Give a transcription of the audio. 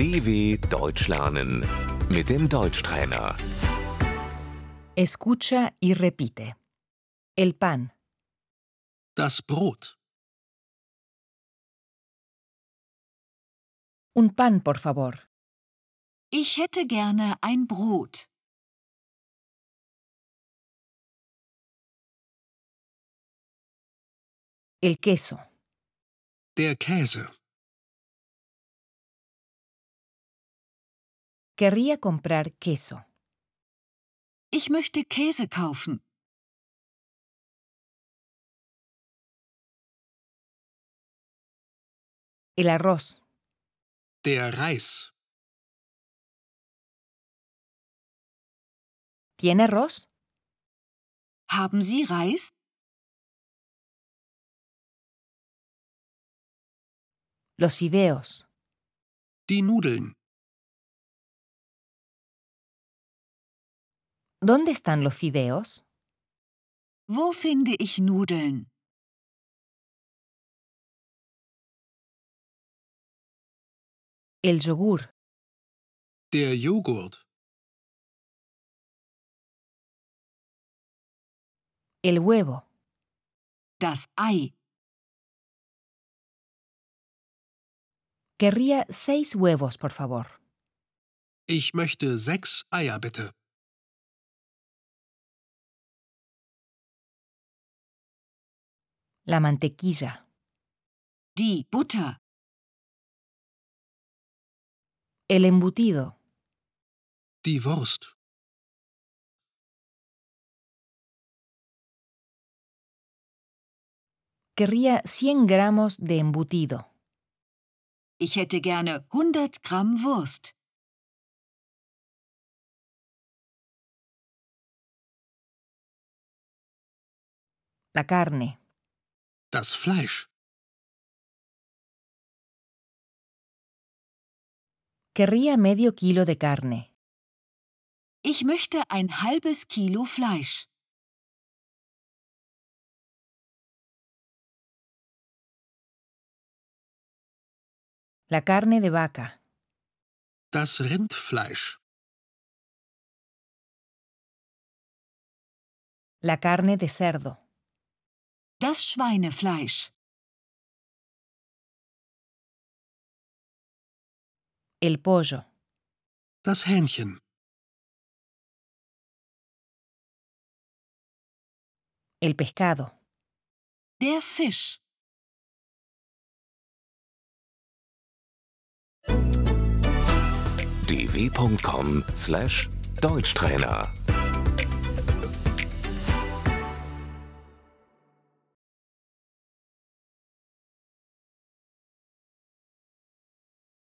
DW Deutsch lernen mit dem Deutschtrainer. Escucha y repite. El pan, Das Brot. un pan, por favor. Ich hätte gerne ein Brot. El queso, Der Käse. Querría comprar queso. Ich möchte Käse kaufen. El arroz. Der Reis. ¿Tiene arroz? Haben Sie Reis? Los fideos. Die Nudeln. ¿Dónde están los fideos? Wo finde ich Nudeln? El yogur. Der Joghurt. El huevo. Das Ei. Querría seis huevos, por favor. Ich möchte sechs Eier bitte. La mantequilla. Die Butter. El embutido. Die Wurst. Querría cien gramos de embutido. Ich hätte gerne hundert Gramm Wurst. La carne das Fleisch. Querría medio kilo de carne. Ich möchte ein halbes Kilo Fleisch. La carne de vaca. Das Rindfleisch. La carne de cerdo. Das Schweinefleisch. El pollo. Das Hähnchen. El pescado. Der Fisch. dw.com/deutschtrainer